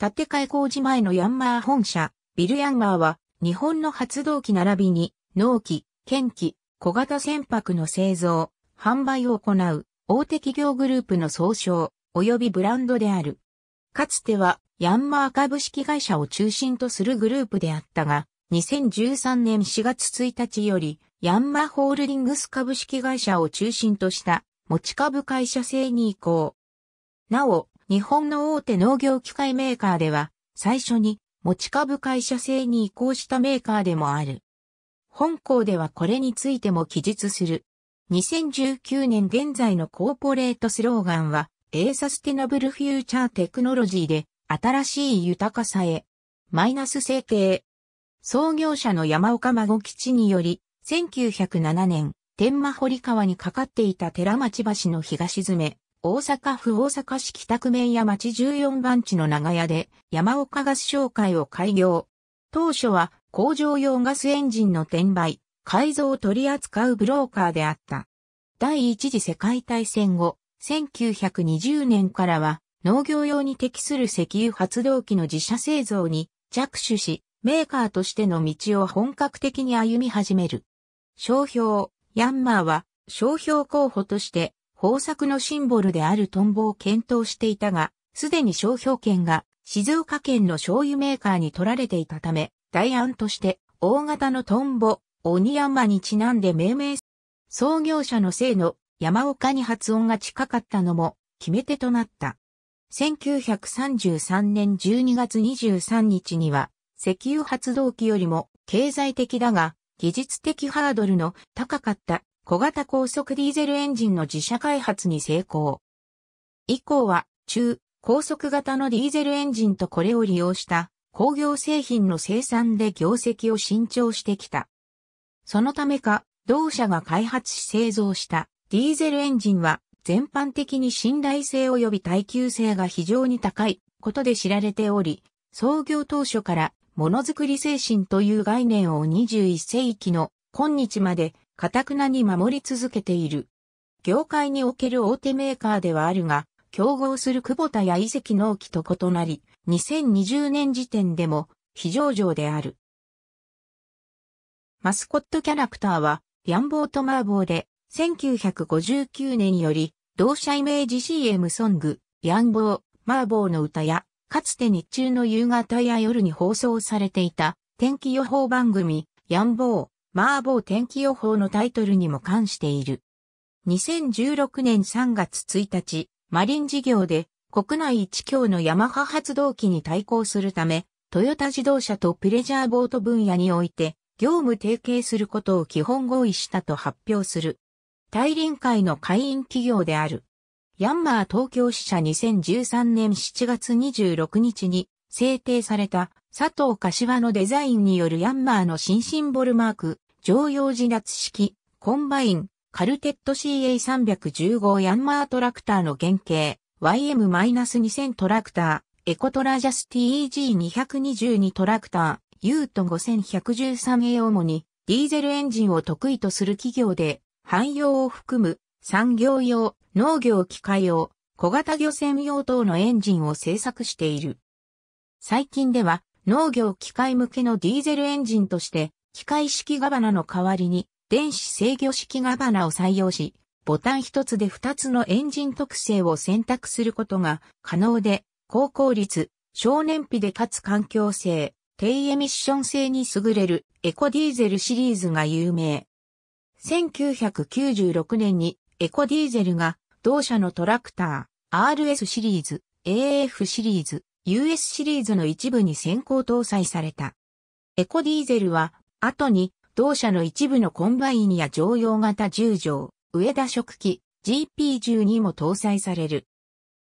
建て替え工事前のヤンマー本社、ビルヤンマーは、日本の発動機並びに、納機、検機、小型船舶の製造、販売を行う、大手企業グループの総称、及びブランドである。かつては、ヤンマー株式会社を中心とするグループであったが、2013年4月1日より、ヤンマーホールディングス株式会社を中心とした持ち株会社制に移行。なお、日本の大手農業機械メーカーでは、最初に持ち株会社制に移行したメーカーでもある。本校ではこれについても記述する。2019年現在のコーポレートスローガンは、A サステナブルフューチャーテクノロジーで、新しい豊かさへ、マイナス制定。創業者の山岡孫吉により、1907年、天満堀川にかかっていた寺町橋の東詰め、大阪府大阪市北区面屋町14番地の長屋で山岡ガス商会を開業。当初は工場用ガスエンジンの転売、改造を取り扱うブローカーであった。第一次世界大戦後、1920年からは農業用に適する石油発動機の自社製造に着手し、メーカーとしての道を本格的に歩み始める。商標、ヤンマーは商標候補として方作のシンボルであるトンボを検討していたが、すでに商標権が静岡県の醤油メーカーに取られていたため、代案として大型のトンボ、鬼山にちなんで命名創業者の姓の山岡に発音が近かったのも決め手となった。1933年12月23日には、石油発動機よりも経済的だが、技術的ハードルの高かった小型高速ディーゼルエンジンの自社開発に成功。以降は中高速型のディーゼルエンジンとこれを利用した工業製品の生産で業績を伸長してきた。そのためか、同社が開発し製造したディーゼルエンジンは全般的に信頼性及び耐久性が非常に高いことで知られており、創業当初からものづくり精神という概念を21世紀の今日までたくなに守り続けている。業界における大手メーカーではあるが、競合する久保田や遺跡納期と異なり、2020年時点でも非上場である。マスコットキャラクターは、ヤンボーとマーボーで、1959年より、同社イメージ CM ソング、ヤンボー、マーボーの歌や、かつて日中の夕方や夜に放送されていた、天気予報番組、ヤンボー、麻婆天気予報のタイトルにも関している。2016年3月1日、マリン事業で国内一強のヤマハ発動機に対抗するため、トヨタ自動車とプレジャーボート分野において業務提携することを基本合意したと発表する。大臨会の会員企業である。ヤンマー東京支社2013年7月26日に制定された佐藤柏のデザインによるヤンマーの新シンボルマーク、常用自脱式、コンバイン、カルテット CA315 ヤンマートラクターの原型、YM-2000 トラクター、エコトラジャス TEG222 トラクター、ユート 5113A 主に、ディーゼルエンジンを得意とする企業で、汎用を含む、産業用、農業機械用、小型漁船用等のエンジンを製作している。最近では農業機械向けのディーゼルエンジンとして機械式ガバナの代わりに電子制御式ガバナを採用し、ボタン一つで二つのエンジン特性を選択することが可能で、高効率、少燃費でかつ環境性、低エミッション性に優れるエコディーゼルシリーズが有名。1996年にエコディーゼルが同社のトラクター、RS シリーズ、AF シリーズ、US シリーズの一部に先行搭載された。エコディーゼルは、後に、同社の一部のコンバインや乗用型十条、上田食器、g p 1 2も搭載される。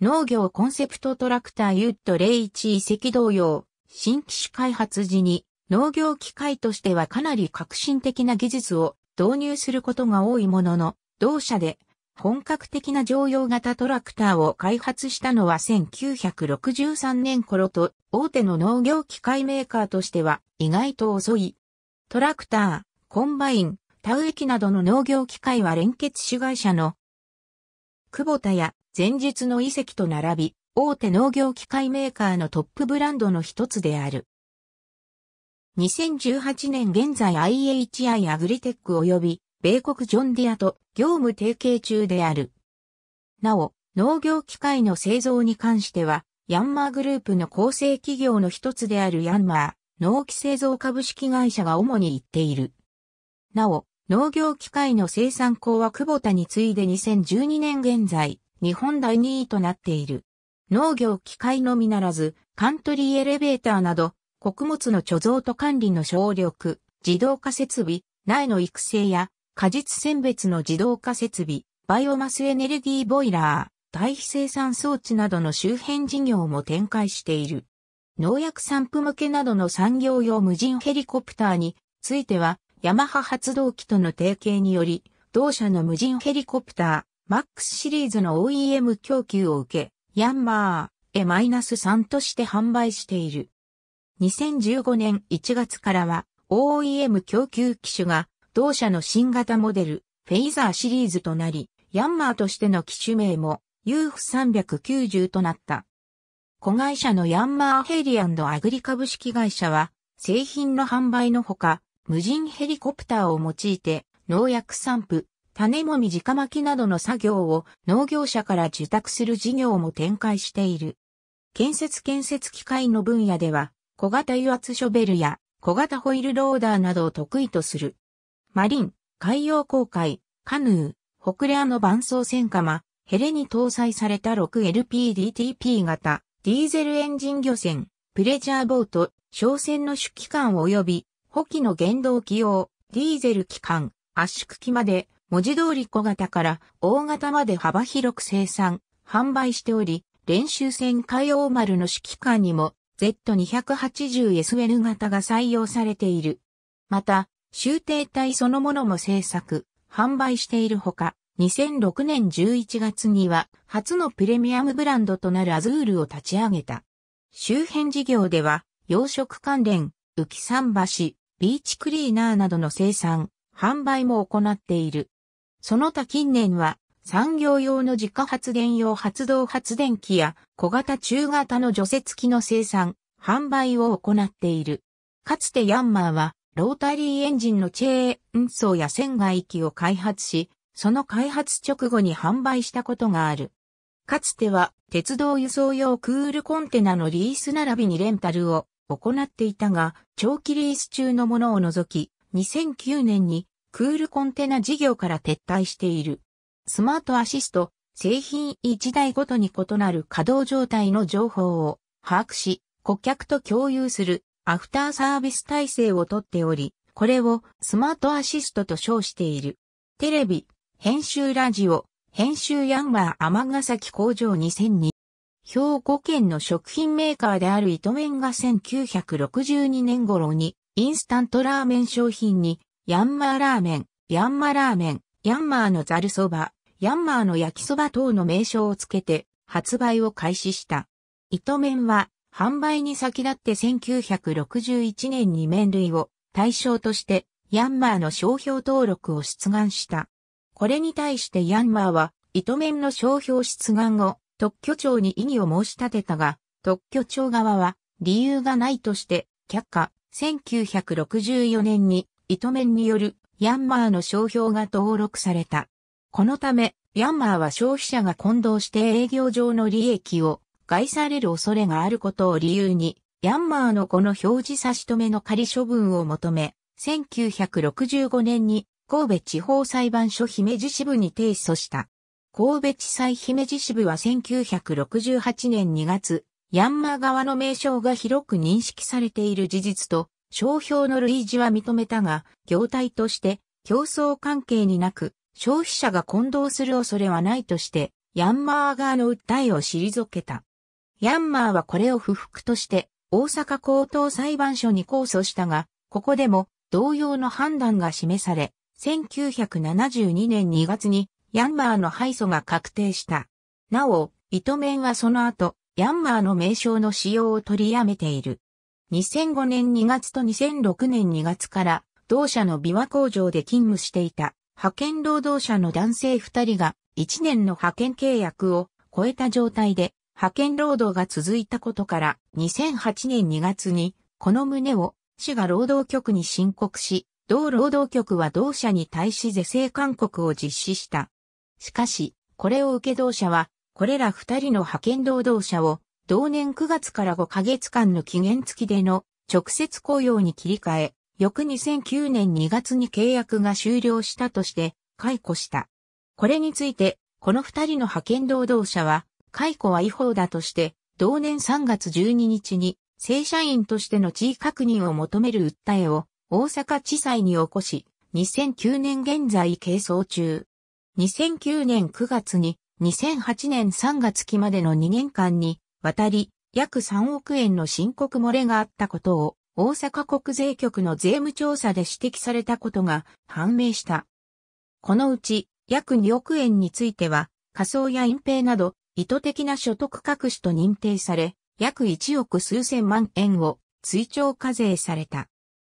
農業コンセプトトラクターユット01遺跡同様、新機種開発時に農業機械としてはかなり革新的な技術を導入することが多いものの、同社で本格的な乗用型トラクターを開発したのは1963年頃と大手の農業機械メーカーとしては意外と遅い。トラクター、コンバイン、田植え機などの農業機械は連結主会社の久保田や前述の遺跡と並び大手農業機械メーカーのトップブランドの一つである。2018年現在 IHI アグリテック及び米国ジョンディアと業務提携中である。なお、農業機械の製造に関しては、ヤンマーグループの構成企業の一つであるヤンマー、農機製造株式会社が主に言っている。なお、農業機械の生産工は久保田に次いで2012年現在、日本第2位となっている。農業機械のみならず、カントリーエレベーターなど、穀物の貯蔵と管理の省力、自動化設備、苗の育成や果実選別の自動化設備、バイオマスエネルギーボイラー、堆肥生産装置などの周辺事業も展開している。農薬散布向けなどの産業用無人ヘリコプターについては、ヤマハ発動機との提携により、同社の無人ヘリコプター、MAX シリーズの OEM 供給を受け、ヤンマーマイナス3として販売している。2015年1月からは OEM 供給機種が同社の新型モデル、フェイザーシリーズとなり、ヤンマーとしての機種名も UF390 となった。子会社のヤンマーヘリアグリ株式会社は、製品の販売のほか、無人ヘリコプターを用いて、農薬散布、種もみ直巻きなどの作業を農業者から受託する事業も展開している。建設建設機械の分野では、小型油圧ショベルや小型ホイールローダーなどを得意とするマリン、海洋航海、カヌー、北レアの伴走戦マ、ヘレに搭載された 6LPDTP 型、ディーゼルエンジン漁船、プレジャーボート、商船の主機関及び、補機の原動機用、ディーゼル機関、圧縮機まで、文字通り小型から大型まで幅広く生産、販売しており、練習船海王丸の指揮官にも Z280SN 型が採用されている。また、修訂体そのものも製作、販売しているほか、2006年11月には初のプレミアムブランドとなるアズールを立ち上げた。周辺事業では、養殖関連、浮き桟橋、ビーチクリーナーなどの生産、販売も行っている。その他近年は、産業用の自家発電用発動発電機や小型中型の除雪機の生産、販売を行っている。かつてヤンマーはロータリーエンジンのチェーン運送や船外機を開発し、その開発直後に販売したことがある。かつては鉄道輸送用クールコンテナのリース並びにレンタルを行っていたが、長期リース中のものを除き、2009年にクールコンテナ事業から撤退している。スマートアシスト、製品1台ごとに異なる稼働状態の情報を把握し、顧客と共有するアフターサービス体制をとっており、これをスマートアシストと称している。テレビ、編集ラジオ、編集ヤンマー天崎工場2002。兵庫県の食品メーカーである糸麺が1962年頃に、インスタントラーメン商品に、ヤンマーラーメン、ヤンマーラーメン、ヤンマーのザルそば、ヤンマーの焼きそば等の名称をつけて、発売を開始した。糸麺は、販売に先立って1961年に麺類を対象としてヤンマーの商標登録を出願した。これに対してヤンマーは糸麺の商標出願後、特許庁に異議を申し立てたが、特許庁側は理由がないとして却下。1964年に糸麺によるヤンマーの商標が登録された。このため、ヤンマーは消費者が混同して営業上の利益を害される恐れがあることを理由に、ヤンマーのこの表示差し止めの仮処分を求め、1965年に神戸地方裁判所姫路支部に提訴した。神戸地裁姫路支部は1968年2月、ヤンマー側の名称が広く認識されている事実と、商標の類似は認めたが、業態として競争関係になく、消費者が混同する恐れはないとして、ヤンマー側の訴えを退けた。ヤンマーはこれを不服として、大阪高等裁判所に控訴したが、ここでも同様の判断が示され、1972年2月にヤンマーの敗訴が確定した。なお、糸面はその後、ヤンマーの名称の使用を取りやめている。2005年2月と2006年2月から同社の琵琶工場で勤務していた派遣労働者の男性2人が1年の派遣契約を超えた状態で派遣労働が続いたことから2008年2月にこの旨を市が労働局に申告し、同労働局は同社に対し是正勧告を実施した。しかし、これを受け同社は、これら二人の派遣労働者を、同年9月から5ヶ月間の期限付きでの直接雇用に切り替え、翌2009年2月に契約が終了したとして解雇した。これについて、この二人の派遣労働者は、解雇は違法だとして、同年3月12日に正社員としての地位確認を求める訴えを大阪地裁に起こし、2009年現在係争中。2009年9月に2008年3月期までの2年間にわたり約3億円の申告漏れがあったことを大阪国税局の税務調査で指摘されたことが判明した。このうち約2億円については、仮想や隠蔽など意図的な所得隠しと認定され、約1億数千万円を追徴課税された。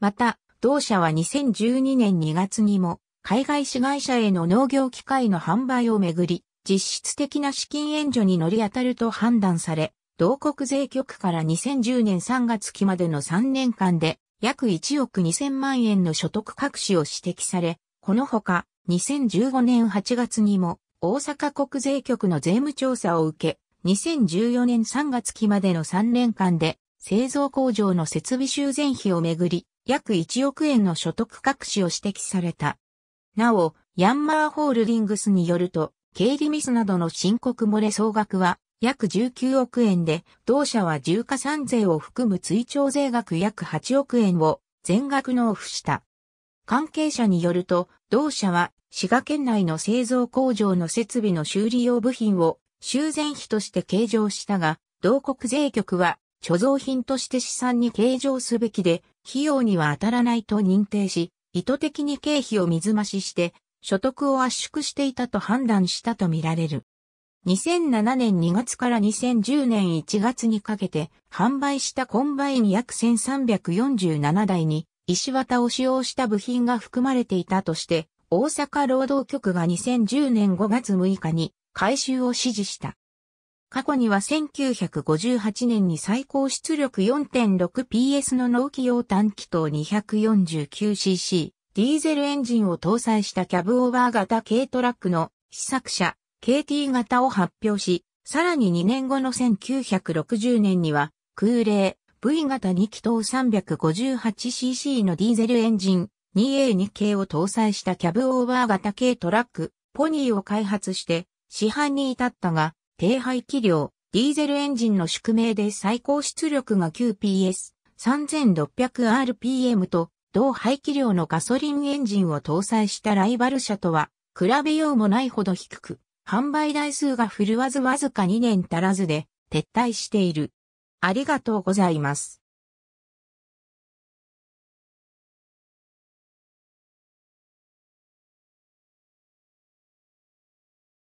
また、同社は2012年2月にも、海外市会社への農業機械の販売をめぐり、実質的な資金援助に乗り当たると判断され、同国税局から2010年3月期までの3年間で、約1億2000万円の所得隠しを指摘され、このほか、2015年8月にも、大阪国税局の税務調査を受け、2014年3月期までの3年間で、製造工場の設備修繕費をめぐり、約1億円の所得隠しを指摘された。なお、ヤンマーホールディングスによると、経理ミスなどの申告漏れ総額は約19億円で、同社は重加算税を含む追徴税額約8億円を全額納付した。関係者によると、同社は滋賀県内の製造工場の設備の修理用部品を修繕費として計上したが、同国税局は貯蔵品として資産に計上すべきで、費用には当たらないと認定し、意図的に経費を水増しして、所得を圧縮していたと判断したとみられる。2007年2月から2010年1月にかけて販売したコンバイン約1347台に石綿を使用した部品が含まれていたとして大阪労働局が2010年5月6日に改修を指示した。過去には1958年に最高出力 4.6PS の納期用短気筒 249cc ディーゼルエンジンを搭載したキャブオーバー型軽トラックの試作車 KT 型を発表し、さらに2年後の1960年には空冷 V 型2気筒 358cc のディーゼルエンジン 2A2 系を搭載したキャブオーバー型軽トラック、ポニーを開発して市販に至ったが、低排気量、ディーゼルエンジンの宿命で最高出力が 9PS、3600rpm と同排気量のガソリンエンジンを搭載したライバル車とは比べようもないほど低く、販売台数が振るわずわずか2年足らずで撤退している。ありがとうございます。